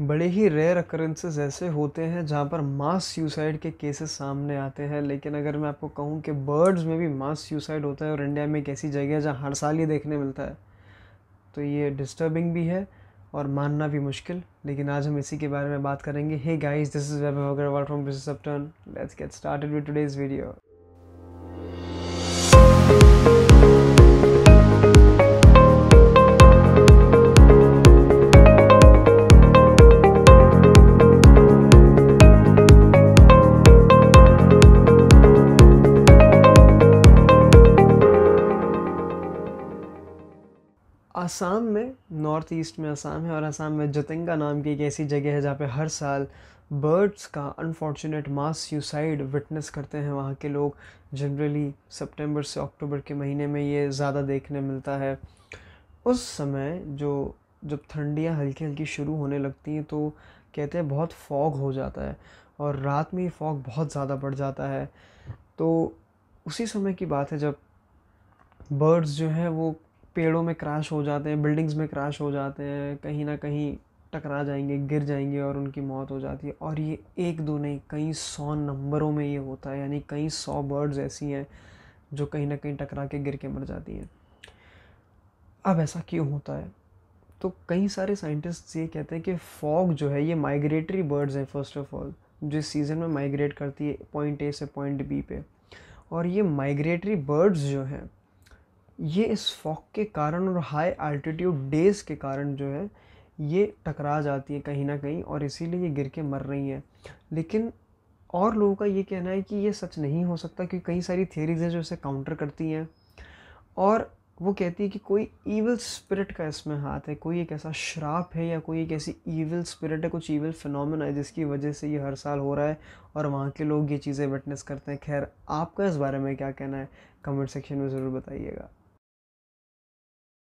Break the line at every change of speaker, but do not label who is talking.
बड़े ही रेयर अकरेंसेज ऐसे होते हैं जहाँ पर मास सुसाइड के केसेस सामने आते हैं लेकिन अगर मैं आपको कहूँ कि बर्ड्स में भी मास सुसाइड होता है और इंडिया में एक ऐसी जगह है जहाँ हर साल ये देखने मिलता है तो ये डिस्टर्बिंग भी है और मानना भी मुश्किल लेकिन आज हम इसी के बारे में बात करेंगे हे गाइस दिस इज़ वेब Agarwal from business upturn let's get started with today's video Assam में नॉर्थ ईस्ट में आसाम है और आसाम में जतेंगा नाम की एक ऐसी जगह है जहाँ पे हर साल बर्ड्स का अनफॉर्चुनेट मास सुसाइड विटनेस करते हैं वहाँ के लोग जनरली सितंबर से अक्टूबर के महीने में ये ज़्यादा देखने मिलता है उस समय जो जब ठंडियाँ हल्की हल्की शुरू होने लगती हैं तो कहते हैं बहुत फॉग हो जाता है और रात में ये फॉग बहुत ज़्यादा बढ़ जाता है तो उसी समय की बात है जब बर्ड्स जो हैं वो पेड़ों में क्रैश हो जाते हैं बिल्डिंग्स में क्रैश हो जाते हैं कहीं ना कहीं टकरा जाएंगे गिर जाएंगे और उनकी मौत हो जाती है और ये एक दो नहीं कई सौ नंबरों में ये होता है यानी कई सौ बर्ड्स ऐसी हैं जो कहीं ना कहीं टकरा के गिर के मर जाती हैं अब ऐसा क्यों होता है तो कई सारे साइंटिस्ट ये कहते हैं कि फॉग जो है ये माइग्रेटरी बर्ड्स हैं फर्स्ट ऑफ ऑल जिस सीज़न में माइग्रेट करती है पॉइंट ए से पॉइंट बी पे और ये माइग्रेटरी बर्ड्स जो हैं ये इस फॉक के कारण और हाई आल्टीट्यूड डेज़ के कारण जो है ये टकरा जाती है कहीं ना कहीं और इसीलिए ये गिर के मर रही हैं लेकिन और लोगों का ये कहना है कि ये सच नहीं हो सकता क्योंकि कई सारी थियरीज हैं जो इसे काउंटर करती हैं और वो कहती है कि कोई ईविल स्पिरिट का इसमें हाथ है कोई एक ऐसा श्राप है या कोई एक ऐसी ईविल स्पिरिट है कुछ ईविल फिनोमेना है जिसकी वजह से ये हर साल हो रहा है और वहाँ के लोग ये चीज़ें विटनेस करते हैं खैर आपका इस बारे में क्या कहना है कमेंट सेक्शन में ज़रूर बताइएगा